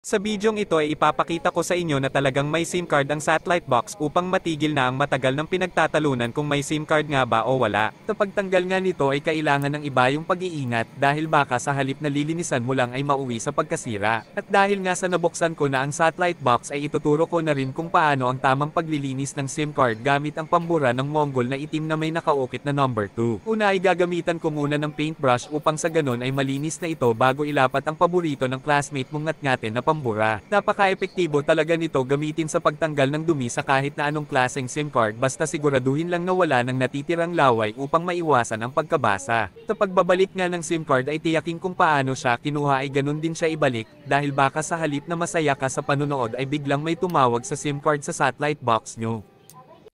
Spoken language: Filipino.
Sa bidyong ito ay ipapakita ko sa inyo na talagang may SIM card ang satellite box upang matigil na ang matagal ng pinagtatalunan kung may SIM card nga ba o wala. Sa pagtanggal nga nito ay kailangan ng iba yung pag-iingat dahil baka sa halip na lilinisan mo lang ay mauwi sa pagkasira. At dahil nga sa nabuksan ko na ang satellite box ay ituturo ko na rin kung paano ang tamang paglilinis ng SIM card gamit ang pambura ng Mongol na itim na may nakaukit na number 2. Una ay gagamitan ko muna ng paintbrush upang sa ganun ay malinis na ito bago ilapat ang paborito ng classmate mong ngatngatin na pambura. Napaka-epektibo talaga nito gamitin sa pagtanggal ng dumi sa kahit na anong klaseng SIM card basta siguraduhin lang na wala ng natitirang laway upang maiwasan ang pagkabasa. Sa pagbabalik nga ng SIM card ay tiyaking kung paano siya kinuha ay ganun din siya ibalik dahil baka sa halip na masaya ka sa panonood ay biglang may tumawag sa SIM card sa satellite box nyo.